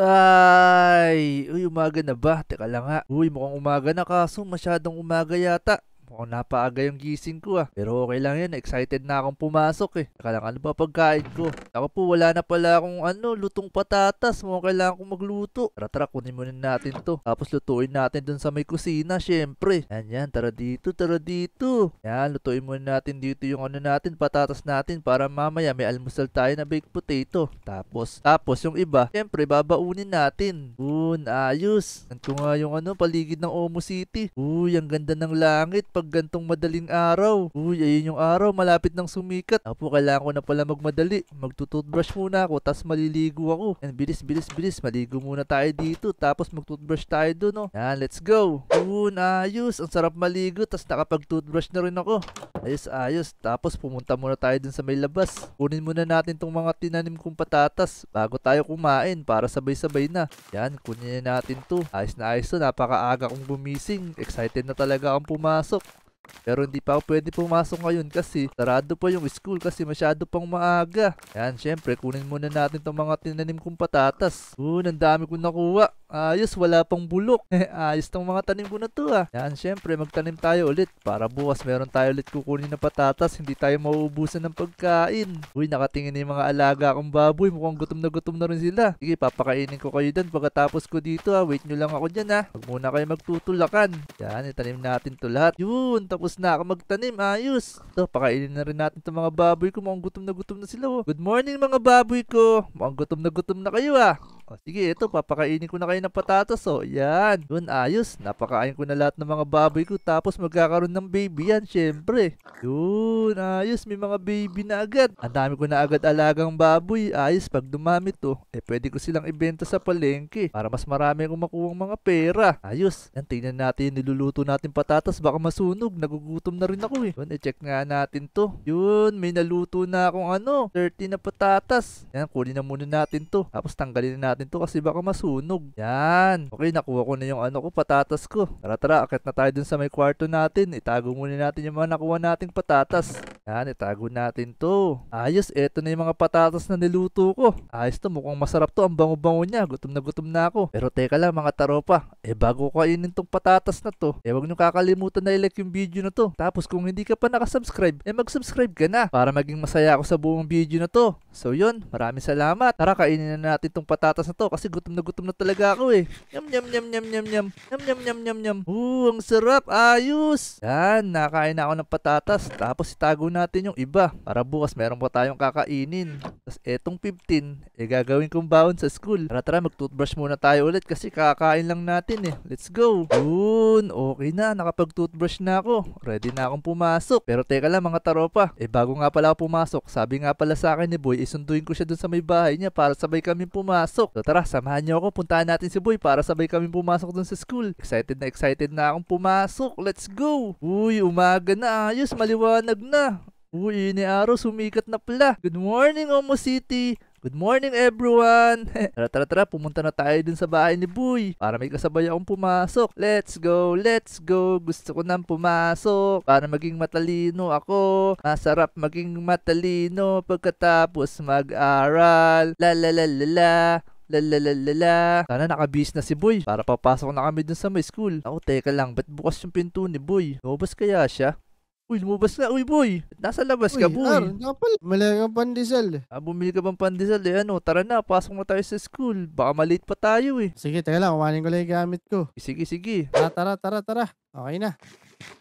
Ay, uy umaga na ba? Teka lang ha. Uy mukhang umaga na kaso masyadong umaga yata. Mukhang napaaga yung gising ko ah. Pero okay lang yan, excited na akong pumasok eh. Saka lang, ano ba pagkain ko? Ako po, wala na pala akong ano, lutong patatas. Mukhang kailangan kong magluto. Tara tara, kunin muna natin to. Tapos lutuin natin dun sa may kusina, syempre. Yan yan, tara dito, tara dito. Yan, lutuin muna natin dito yung ano natin, patatas natin para mamaya may almusal tayo na baked potato. Tapos, tapos yung iba, syempre babaunin natin. Boon, ayos. Yan ko nga yung ano, paligid ng Omo City. Uy, ang ganda ng langit. Pag pag gantong madaling araw. Uy, ayun yung araw, malapit ng sumikat. Apo, kailangan ko na pala magmadali. Magtututbrush muna ako, tapos maliligo ako. Yan, bilis, bilis, bilis. Maligo muna tayo dito, tapos magtutbrush tayo doon, no? Oh. Yan, let's go. Yun, ayos. Ang sarap maligo, tapos nakapag-toothbrush na rin ako. Ayos, ayos. Tapos pumunta muna tayo dun sa may labas. Kunin muna natin tong mga tinanim kong patatas bago tayo kumain para sabay-sabay na. Yan, kunin natin to. Ayos na ayos to. Napakaaga kong bumising. Excited na talaga akong pumasok. Pero hindi pa ako pwede pumasok ngayon kasi sarado pa yung school kasi masyado pang maaga. Yan, syempre kunin muna natin tong mga tinanim kong patatas. Oo, ang dami kong nakuha. Ayos, wala pang bulok. Ayos tong mga tanim ko na to ah. Yan, syempre, magtanim tayo ulit. Para bukas, meron tayo ulit kukunin na patatas. Hindi tayo mauubusan ng pagkain. Uy, nakatingin na yung mga alaga akong baboy. Mukhang gutom na gutom na rin sila. Sige, papakainin ko kayo dyan. Pagkatapos ko dito ah, wait nyo lang ako dyan ah. Huwag muna kayo magtutulakan. Yan, itanim natin to lahat. Yun, tapos na ako magtanim. Ayos. Ito, pakainin na rin natin itong mga baboy ko. Mukhang gutom na gutom na sila oh. Good morning mga baboy ko. Mukhang gutom na gutom na kayo ah. O, sige, ito, papakainin ko na kayo ng patatas, o. Oh. Yan. Yun, ayos. Napakain ko na lahat ng mga baboy ko. Tapos magkakaroon ng baby yan, syempre. Yun, ayos. May mga baby na agad. Ang dami ko na agad alagang baboy. Ayos, pag dumami to, eh pwede ko silang ibenta sa palengke para mas marami akong makuha mga pera. Ayos. Yan, tingnan natin yung niluluto natin patatas. Baka masunog. Nagugutom na rin ako, eh. Yun, i check nga natin to. Yun, may naluto na akong ano, 30 na patatas. Yan, kunin na muna natin to. Tapos tanggalin na natin natin to kasi baka masunog. Yan. Okay, nakuha ko na yung ano ko, patatas ko. Tara tara, akit na tayo dun sa may kwarto natin. Itago muna natin yung mga nakuha nating patatas. Yan, itago natin to. Ayos, eto na yung mga patatas na niluto ko. Ayos to, mukhang masarap to. Ang bango-bango niya. Gutom na gutom na ako. Pero teka lang mga taropa. Eh bago ko kainin tong patatas na to, eh wag nyo kakalimutan na i-like yung video na to. Tapos kung hindi ka pa nakasubscribe, eh mag-subscribe ka na para maging masaya ako sa buong video na to. So yun, maraming salamat. Tara, kainin na natin tong patatas na to kasi gutom na gutom na talaga ako eh. Yum, yum, yum, yum, yum, yum. Yum, yum, yum, yum, yum. Ooh, ang sarap. Ayos. Yan, nakain na ako ng patatas. Tapos itago natin yung iba para bukas meron pa tayong kakainin. Tapos etong 15, eh gagawin kong baon sa school. Tara, tara, mag-toothbrush muna tayo ulit kasi kakain lang natin eh. Let's go. Yun, okay na. Nakapag-toothbrush na ako. Ready na akong pumasok. Pero teka lang mga taropa, eh bago nga pala ako pumasok, sabi nga pala sa akin ni eh, Boy, isunduin ko siya dun sa may bahay niya para sabay kami pumasok. So tara, samahan niyo ako, puntahan natin si Boy para sabay kami pumasok dun sa school. Excited na excited na akong pumasok. Let's go! Uy, umaga na ayos, maliwanag na. Uy, ini araw, sumikat na pala. Good morning, Omo City! Good morning everyone! tara tara tara, pumunta na tayo dun sa bahay ni Boy para may kasabay akong pumasok. Let's go, let's go, gusto ko nang pumasok para maging matalino ako. Masarap maging matalino pagkatapos mag-aral. La la la la la lalalala. Sana nakabis na si Boy para papasok na kami dun sa may school. Ako, teka lang, ba't bukas yung pinto ni Boy? Lobas kaya siya? Uy, lumabas na. Uy, boy. Nasa labas Uy, ka, boy. Ar, kapal. Malaya kang pandesal. Eh. Ah, bumili ka bang pandesal? Eh, ano, tara na. Pasok na tayo sa school. Baka malate pa tayo eh. Sige, tayo lang. Kumanin ko lang yung gamit ko. Sige, sige. Tara, ah, tara, tara, tara. Okay na.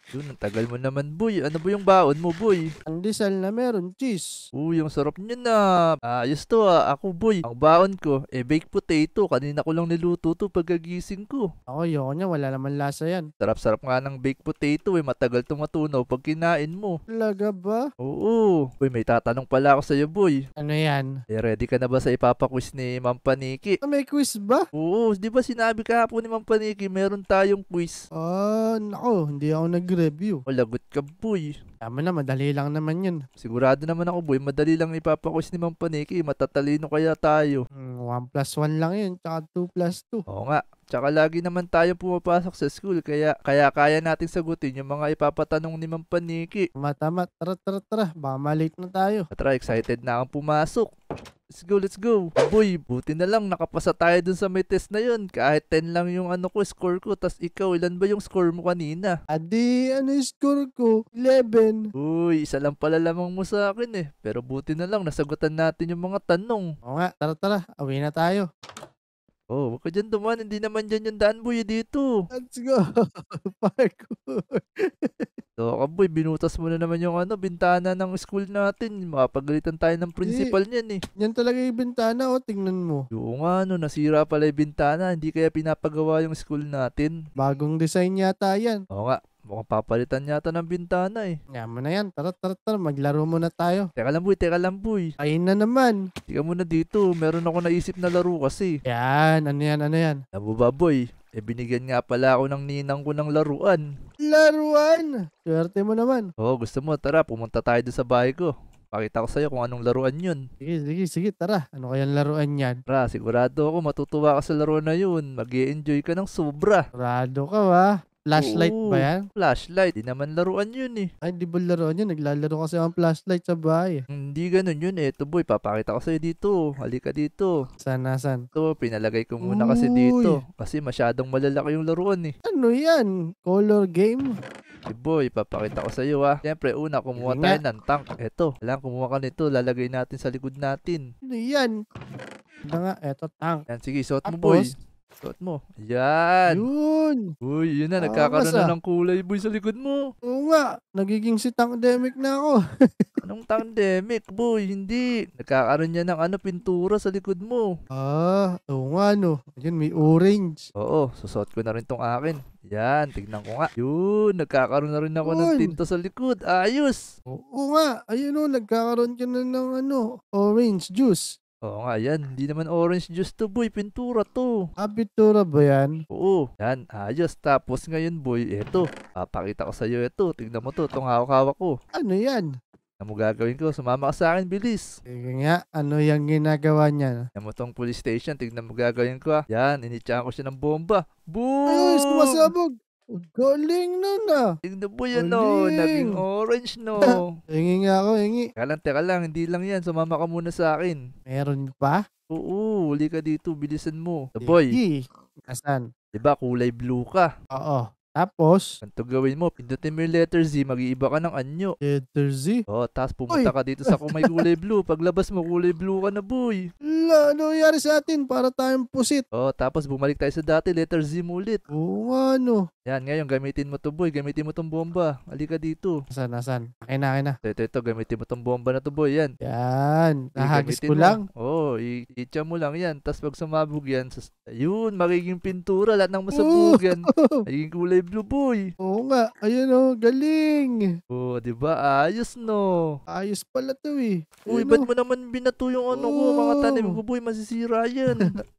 Yun, ang tagal mo naman, boy. Ano ba yung baon mo, boy? Ang Rizal na meron, cheese. Uy, yung sarap niya na. Ayos to ah. Ako, boy. Ang baon ko, eh, baked potato. Kanina ko lang niluto to pagkagising ko. Ako, yoko niya. Wala naman lasa yan. Sarap-sarap nga ng baked potato eh. Matagal tumatunaw pag kinain mo. Talaga ba? Oo. Uy, may tatanong pala ako sa'yo, boy. Ano yan? Eh, ready ka na ba sa ipapakwis ni Ma'am Paniki? Ah, may quiz ba? Oo. Di ba sinabi kahapon ni Ma'am Paniki, meron tayong quiz? Ah, nako. Hindi ako nag-review. O lagot ka, boy. Tama na, madali lang naman yun. Sigurado naman ako, boy. Madali lang ipapakus ni Mang Paniki. Matatalino kaya tayo. Mm, plus 1 lang yun, tsaka 2 plus 2. Oo nga. Tsaka lagi naman tayo pumapasok sa school kaya kaya kaya nating sagutin yung mga ipapatanong ni Mang Paniki. Tama, tama. Tara, tara, tara. Baka malate na tayo. Tara, excited na akong pumasok. Let's go, let's go. Boy, buti na lang nakapasa tayo dun sa may test na yun. Kahit 10 lang yung ano ko, score ko. Tapos ikaw, ilan ba yung score mo kanina? Adi, ano yung score ko? 11. Uy, isa lang pala lamang mo sa akin eh. Pero buti na lang, nasagutan natin yung mga tanong. Oo nga, tara tara, away na tayo. Oh, wag ka dyan dumaan. Hindi naman dyan yung daan, boy. Eh, dito. Let's go. Parkour. so, ka, boy, binutas mo na naman yung ano, bintana ng school natin. Mapagalitan tayo ng principal niyan eh. Yan talaga yung bintana, Oh, tingnan mo. Oo nga, no. Nasira pala yung bintana. Hindi kaya pinapagawa yung school natin. Bagong design yata yan. Oo nga. Mukhang papalitan yata ng bintana eh. Nga mo na yan. Tara, tara, tara. Maglaro muna tayo. Teka lang boy, teka lang boy. Ayun na naman. Tika muna dito. Meron ako naisip na laro kasi. Yan, ano yan, ano yan? Alam ba boy? Eh binigyan nga pala ako ng ninang ko ng laruan. Laruan? Swerte mo naman. Oo, gusto mo. Tara, pumunta tayo doon sa bahay ko. Pakita ko sa'yo kung anong laruan yun. Sige, sige, sige, tara. Ano kayang laruan yan? Tara, sigurado ako matutuwa ka sa laruan na yun. mag enjoy ka ng sobra. Sigurado ka ba? Flashlight Oo, ba yan? Flashlight. Di naman laruan yun eh. Ay, hindi ba laruan yun? Naglalaro kasi ang flashlight sa bahay. Hindi ganun yun eh. Ito boy, papakita ko sa'yo dito. Halika dito. Saan nasan? Ito, pinalagay ko muna kasi dito. Kasi masyadong malalaki yung laruan eh. Ano yan? Color game? Si Boy, papakita ko sa iyo ha. Ah. Siyempre, una, kumuha Yun tayo ng tank. Eto, lang kumuha ka nito, lalagay natin sa likod natin. Ano yan? Ito ano nga, eto tank. Yan, sige, suot mo Boy. Suot mo. Yan. Yun. Uy, yun na. Nagkakaroon na ng kulay boy sa likod mo. Oo nga. Nagiging si Tangdemic na ako. Anong Tangdemic, boy? Hindi. Nagkakaroon niya ng ano, pintura sa likod mo. Ah, oo nga no. Yan, may orange. Oo, susuot ko na rin tong akin. Yan, tignan ko nga. Yun, nagkakaroon na rin ako Yun. ng tinta sa likod. Ayos. Oo nga. Ayun o, nagkakaroon ka na ng ano, orange juice. Oo nga, yan. Hindi naman orange juice to, boy. Pintura to. Ah, pintura ba yan? Oo. Yan, ayos. Tapos ngayon, boy, eto. Papakita ko sa'yo ito. Tignan mo to. Itong hawak-hawak ko. Ano yan? Ano mo gagawin ko? Sumama ka sa akin, bilis. Sige nga, ano yung ginagawa niya? Yan mo tong police station, tignan mo gagawin ko ah. Yan, initsahan ko siya ng bomba. Boom! Ayos, sumasabog! Galing na ah. na. Tingnan mo yan, no. Naging orange, no. hingi nga ako, hingi. Teka lang, teka lang. Hindi lang yan. Sumama ka muna sa akin. Meron pa? Oo, uli ka dito. Bilisan mo. The boy. Hindi. Asan? Diba kulay blue ka? Oo. Tapos, ganito gawin mo, pindutin mo yung letter Z, mag-iiba ka ng anyo. Letter Z? Oo, oh, tapos pumunta Oy. ka dito sa kung may kulay blue. Paglabas mo, kulay blue ka na, boy. Mm wala. Ano nangyari sa atin? Para tayong pusit. Oh, tapos bumalik tayo sa dati. Letter Z mulit. Oo ano? no. Yan, ngayon gamitin mo to boy. Gamitin mo tong bomba. Alika dito. Saan, nasaan? Akin na, akin na. Ito, ito, ito. Gamitin mo tong bomba na to boy. Yan. Yan. Nahagis ko lang. Oo, oh, Oo, itcha mo lang yan. Tapos pag sumabog yan, sas, yun, magiging pintura. Lahat ng masabog yan. magiging kulay blue boy. Oo nga. Ayun o, oh, galing. Oo, oh, di ba? Ayos no. Ayos pala to eh. Uy, ba't oh. mo naman binato yung ano ko, mga tanim ko boy, masisira yan.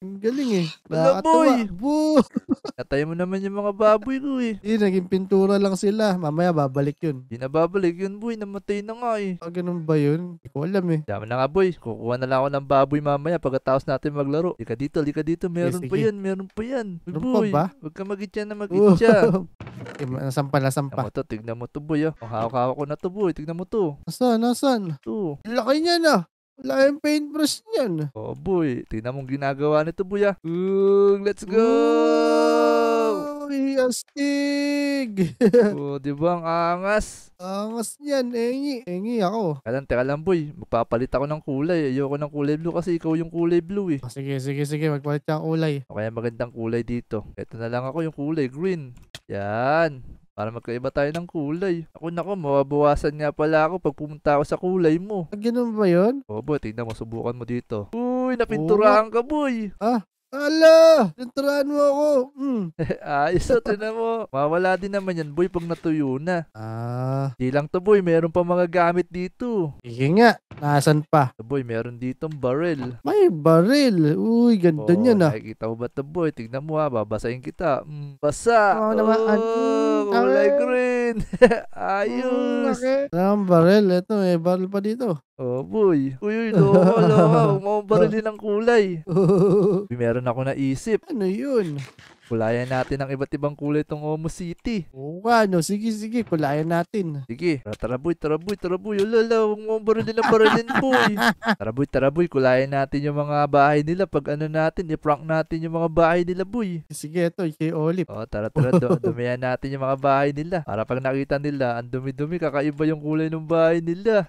Ang galing eh. Nakakatawa. Eh. Boo! Natay mo naman yung mga baboy ko eh. Hindi, naging pintura lang sila. Mamaya babalik yun. Hindi na babalik yun, boy. Namatay na nga eh. Ah, ganun ba yun? Hindi ko alam eh. Dami na nga, boy. Kukuha na lang ako ng baboy mamaya pagkatapos natin maglaro. Lika dito, lika dito. Meron Sige. pa yan, meron pa yan. Uy, Meron pa boy, ba? huwag ka magitya na magitya. Eh, ma- nasampa, Tignan nasampa. mo to, tignan mo to, boy. ah. Ang hawak-hawak ko na to, boy. Tignan mo to. Nasaan, nasaan? To. Laki niya na. Ah. Wala yung paintbrush niyan. Oh, boy. Tingnan mong ginagawa nito, buya. Ooh, let's go! Ooh, astig! oh, di ba ang angas? Angas niyan, engi. Engi ako. Kalan, teka lang, boy. Magpapalit ako ng kulay. Ayoko ng kulay blue kasi ikaw yung kulay blue, eh. Ah, sige, sige, sige. Magpalit ka ng kulay. O kaya magandang kulay dito. Ito na lang ako yung kulay green. Yan. Para magkaiba tayo ng kulay. Ako nako, mababawasan nga pala ako pag pumunta ako sa kulay mo. Ah, ganun ba yun? Oo, boy, tingnan mo, subukan mo dito. Uy, napinturahan ka, boy. Ah, Ala! Tinturaan mo ako! Mm. Ayos, ah, oh, na mo. Mawala din naman yan, boy, pag natuyo na. Ah. Di lang to, boy. Meron pa mga gamit dito. Sige nga. Nasaan pa? To, boy, meron ditong barrel. May barrel. Uy, ganda oh, niya na. Ah. Nakikita mo ba to, boy? Tignan mo ha, babasahin kita. Mm, basa. Oh, naman. Oh, kulay green. Ayos. Mm, okay. Ang barrel. Ito, may barrel pa dito. Oh, boy. Uy, uy, loka, loka. Umabarili ng kulay. Meron ako na isip. Ano yun? Kulayan natin ang iba't ibang kulay tong Omo City. Oo nga, no. Sige, sige. Kulayan natin. Sige. Taraboy, taraboy, taraboy. Tara, boy. Tara, boy. Ulala, huwag mo barilin ang barilin, boy. taraboy, taraboy. Kulayan natin yung mga bahay nila. Pag ano natin, i-prank natin yung mga bahay nila, boy. Sige, ito. Kay Olip. Oo, oh, tara, tara. Du- dumihan natin yung mga bahay nila. Para pag nakita nila, ang dumi-dumi, kakaiba yung kulay ng bahay nila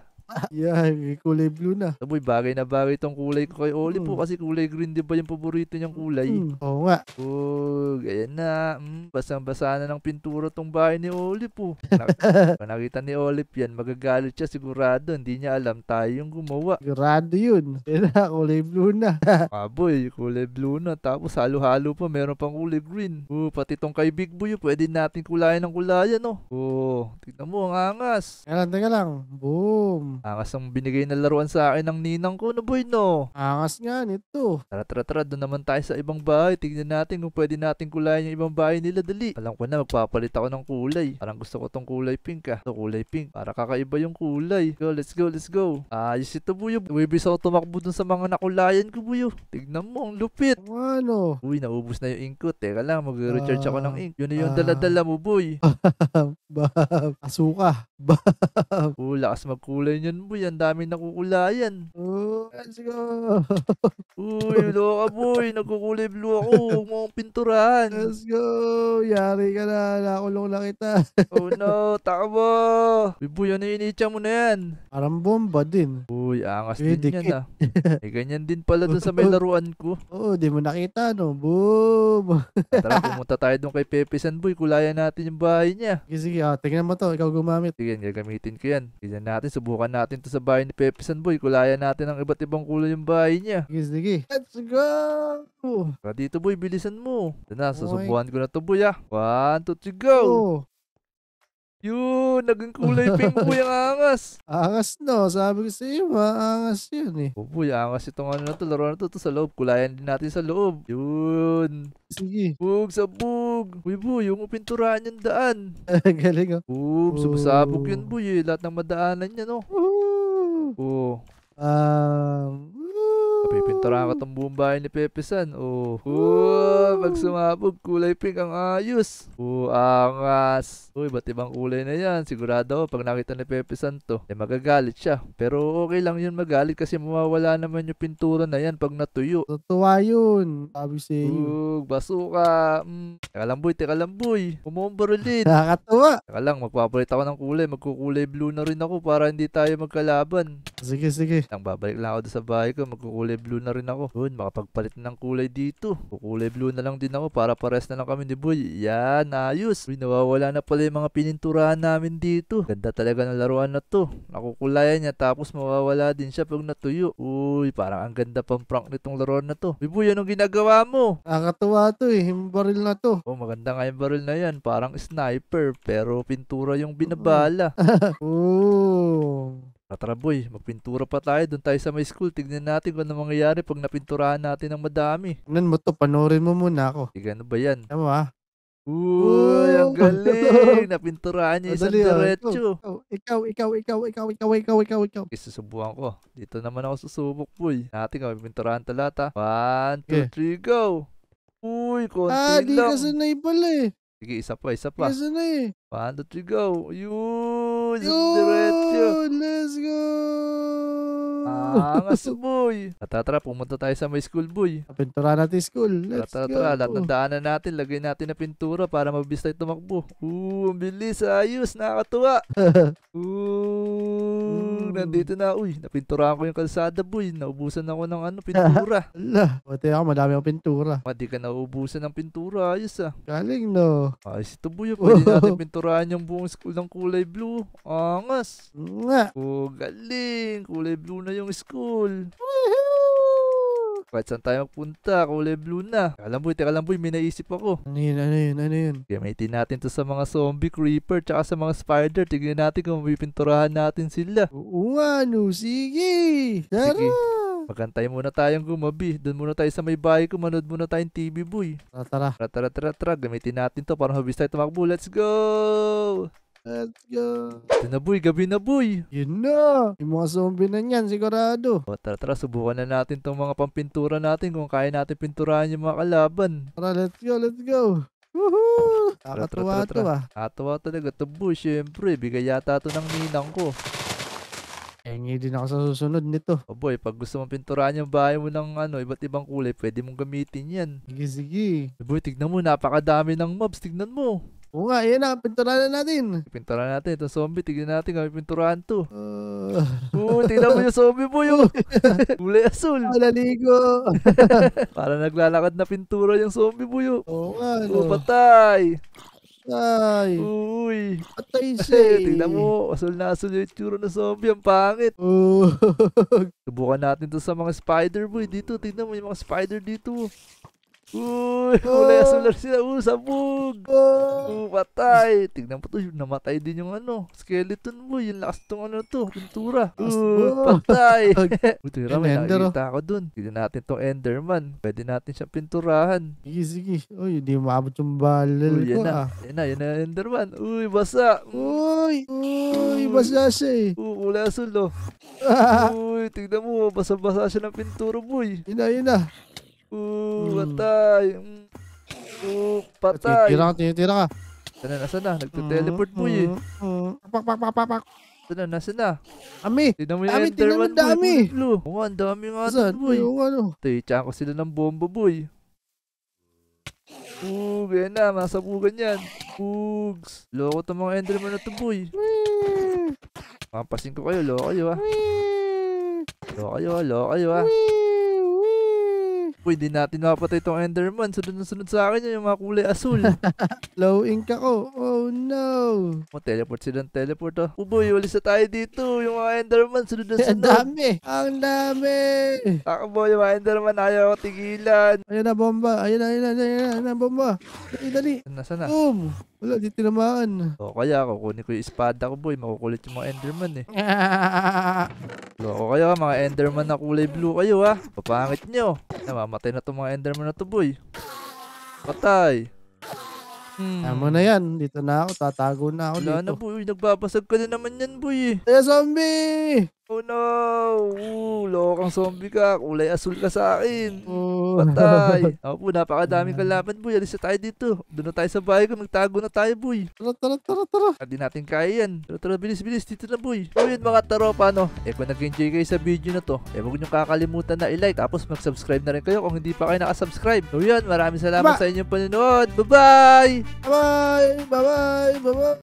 yeah, kulay blue na. Saboy, bagay na bagay itong kulay ko kay Oli mm. po hmm. kasi kulay green din ba yung paborito niyang kulay? Mm. Oo nga. Oh, ayan na. Mm, basang-basa na ng pintura tong bahay ni Oli po. Pag nakita ni Oli yan, magagalit siya sigurado. Hindi niya alam tayo yung gumawa. Sigurado yun. Ayan na, kulay blue na. Aboy, kulay blue na. Tapos halo-halo pa, meron pang kulay green. Oh, pati tong kay Big Boy, pwede natin kulayan ng kulayan, no? Oh. oh, tignan mo, ang angas. Teka lang. Boom. Angas ang binigay na laruan sa akin ng ninang ko, no boy, no? Angas nga nito. Tara, tara, tara, doon naman tayo sa ibang bahay. Tingnan natin kung pwede natin kulayan yung ibang bahay nila, dali. Alam ko na, magpapalit ako ng kulay. Parang gusto ko tong kulay pink, ah. Ito kulay pink. Para kakaiba yung kulay. Go, let's go, let's go. Ayos ito, buyo. Wibis ako tumakbo dun sa mga nakulayan ko, buyo. Tignan mo, ang lupit. Ano? Uy, naubos na yung ink ko. Teka lang, mag-recharge ako ng ah. ink. Yun na yung daladala mo, boy. Bab. Asuka. Bab. Oh, lakas magkulay nyo ngayon boy, ang dami nakukulayan. Oh, let's go. Uy, loka boy, nagkukulay blue ako. Huwag pinturahan. Let's go. Yari ka na, nakulong na kita. oh no, takbo. Uy boy, ano initya mo na yan? Parang bomba din. Uy, angas Uy, din dikit. yan ah. eh, ganyan din pala dun sa may laruan ko. Oo, oh, di mo nakita no. Boom. Ah, tara, pumunta tayo dun kay Pepe San Boy. Kulayan natin yung bahay niya. Sige, sige. Ah, tingnan mo to. Ikaw gumamit. Sige, gagamitin ko yan. Tingnan natin, subukan natin to sa bahay ni Pepe Boy. Kulayan natin ang iba't ibang kulay yung bahay niya. Sige, Let's go! Tara dito boy, bilisan mo. Ito na, susubuhan ko na to boy ah. One, two, three, go! Oh. Yun, naging kulay pink po yung angas. angas no, sabi ko sa iyo, angas yun eh. Opo, oh, angas itong ano na to, laro na to, to sa loob. Kulayan din natin sa loob. Yun. Sige. Bug sa bug. Uy, boy, yung pinturahan yung daan. Galing ah. Oh. Bug, sumasabog oh. yun, boy eh. Lahat ng madaanan niya, no? Oh, O. Ah. Tara ka katong buong bahay ni Pepesan. Oh, oh pag sumabog, kulay pink ang ayos. Oh, angas. Uy, ba't ibang kulay na yan? Sigurado pag nakita ni Pepesan to, eh magagalit siya. Pero okay lang yun magalit kasi mawawala naman yung pintura na yan pag natuyo. Totoo yun. Sabi sa iyo. Ug, basuka. Mm. Teka lang boy, teka lang boy. Umuumbor ulit. Nakakatawa. Teka lang, magpapalit ako ng kulay. Magkukulay blue na rin ako para hindi tayo magkalaban. Sige, sige. Ang babalik lang ako doon sa bahay ko. Magkukulay blue na na rin ako. Yun, makapagpalit na ng kulay dito. Kukulay blue na lang din ako para pares na lang kami ni Boy. Yan, ayos. Uy, nawawala na pala yung mga pininturahan namin dito. Ganda talaga ng laruan na to. Nakukulayan niya tapos mawawala din siya pag natuyo. Uy, parang ang ganda pang prank nitong laruan na to. Uy, Boy, anong ginagawa mo? Nakakatuwa to eh, yung baril na to. Oh, maganda nga yung baril na yan. Parang sniper pero pintura yung binabala. oh. Katraboy, magpintura pa tayo. Doon tayo sa may school. Tignan natin kung ano mangyayari pag napinturahan natin ng madami. Tignan mo to, panoorin mo muna ako. Sige, ano ba yan? Tama ba? Ah. Uy, ang galing! Napinturahan niya isang Madali, ah. diretso. Oh, oh, ikaw, ikaw, ikaw, ikaw, ikaw, ikaw, ikaw, ikaw. Okay, susubukan ko. Dito naman ako susubok, boy. Natin kami pinturahan talata. One, two, Okay. three, go! Uy, konti Ah, di lang. kasi na pala eh. Sige, isa pa, isa pa. Isa na eh. One, two, three, go. Yun! Yun! Diretso. Let's go! Angas, ah, boy. Tara, tara, pumunta tayo sa may school, boy. Pintura natin school. Let's tara, tara, go. Tara, lahat ng natin. Lagay natin na pintura para mabilis tayo tumakbo. Ooh, bilis. Ayos. Nakakatuwa. Ooh nandito na, uy, napinturahan ko yung kalsada, boy. Naubusan ako ng ano, pintura. Ala, buti ako, madami akong pintura. Pati ka naubusan ng pintura, ayos ah. Galing no. Ayos ito, boy. Ah, pwede natin pinturahan yung buong school ng kulay blue. Angas. Nga. Oh, galing. Kulay blue na yung school. Woohoo! Kahit saan tayo magpunta, kulay blue na. Teka lang boy, teka lang boy, may naisip ako. Ano yun, ano yun, ano yun? Gamitin natin to sa mga zombie creeper tsaka sa mga spider. Tignan natin kung mapipinturahan natin sila. Oo nga, no, sige. Tara. Sige. Magantay muna tayong gumabi. Doon muna tayo sa may bahay ko. Manood muna tayong TV, boy. Tara, tara. Tara, tara, tara, tara. Gamitin natin to para mabilis tayo tumakbo. Let's go! Let's go. Ito na boy, gabi na boy. Yun na. Yung mga zombie na niyan, sigurado. O oh, tara tara, subukan na natin tong mga pampintura natin kung kaya natin pinturahan yung mga kalaban. Tara, let's go, let's go. Woohoo! Nakatuwa to ah. Nakatuwa talaga to boy, syempre. Bigay yata to ng ninang ko. Engi din ako sa susunod nito. O oh, boy, pag gusto mong pinturahan yung bahay mo ng ano, iba't ibang kulay, pwede mong gamitin yan. Sige, sige. O boy, tignan mo, napakadami ng mobs. Tignan mo. Oo nga, yan na, pinturahan natin. Pinturahan natin. Ito zombie, tignan natin kami pinturahan to. Uh... Oo, tignan mo yung zombie po yung kulay asul. Malaligo. Ah, Para naglalakad na pintura yung zombie buyo. Oo nga. Ano? Oo, patay. Ay. Uy. Patay siya eh. Tingnan mo, asul na asul yung itsura ng zombie. Ang pangit. Subukan natin to sa mga spider boy dito. Tingnan mo yung mga spider dito. Uy, kulay asul lang sila. Uy, sabog. Uy, ah. patay. Tingnan mo to, namatay din yung ano, skeleton mo. Yung lakas tong ano to, pintura. Uy, ah. patay. Buti na may nakikita oh. ako dun. Tignan natin tong Enderman. Pwede natin siya pinturahan. Sige, sige. Uy, hindi maabot yung balil Uy, yan ko na. ah. Yan na, yan na Enderman. Uy, basa. Uy, uy, basa siya eh. Uy, wala asul, oh. Uy, tignan mo, basa-basa siya ng pintura mo. Eh. Yun na, yun na. Uh, patay. Uh, patay. Tira ka, tira ka. Tana, nasa na? Nagte-teleport po eh. Hmm. Pak, pak, pak, pak, pak. Tana, nasa na? Ami! Tignan mo yung Ami, tignan mo dami! Oo, dami nga doon, boy. Yung ano? Tiyaan ko sila ng bomba, boy. Ug, yan na, masabugan yan. Ugs. Loko to mga Enderman na to, boy. Pampasin ko kayo, loko kayo ah. Loko kayo, loko kayo ah. ah. Uy, di natin mapatay itong Enderman. Sunod na sunod sa akin yung mga kulay asul. Low ink ako. Oh no. Ma-teleport oh, silang teleport oh. Uboy, ulis na tayo dito. Yung mga Enderman, sunod na sunod. Ang dami. Ang dami. Takbo yung mga Enderman. Ayaw ko tigilan. Ayun na bomba. Ayun na, ayun na, ayun na, ayun na bomba. Dali, dali. Nasaan na? Boom. Wala, di tinamaan. O kaya, kukunin ko yung espada ko boy. Makukulit yung mga Enderman eh. Loko kayo mga Enderman na kulay blue kayo ha. Papangit nyo. Namam Patay na tong mga enderman na to, boy. Patay. Hmm. Tama na yan. Dito na ako. Tatago na ako Wala dito. na, boy. Nagbabasag ka na naman yan, boy. Eh, zombie! Oh no! Ooh, lokang zombie ka. Kulay asul ka sa akin. Oh. Patay. Ako po, napakadaming kalaban, boy. Alis na tayo dito. Doon na tayo sa bahay ko. Magtago na tayo, boy. Tara, tara, tara, tara. Hindi natin kaya yan. Tara, tara, bilis, bilis. Dito na, boy. O yun, mga taropa, no? Eh, kung nag-enjoy kayo sa video na to, eh, huwag niyong kakalimutan na i-like. Tapos mag-subscribe na rin kayo kung hindi pa kayo nakasubscribe. O yun, maraming salamat ba- sa inyong panonood. Bye-bye! Bye-bye! Bye-bye! Bye-bye!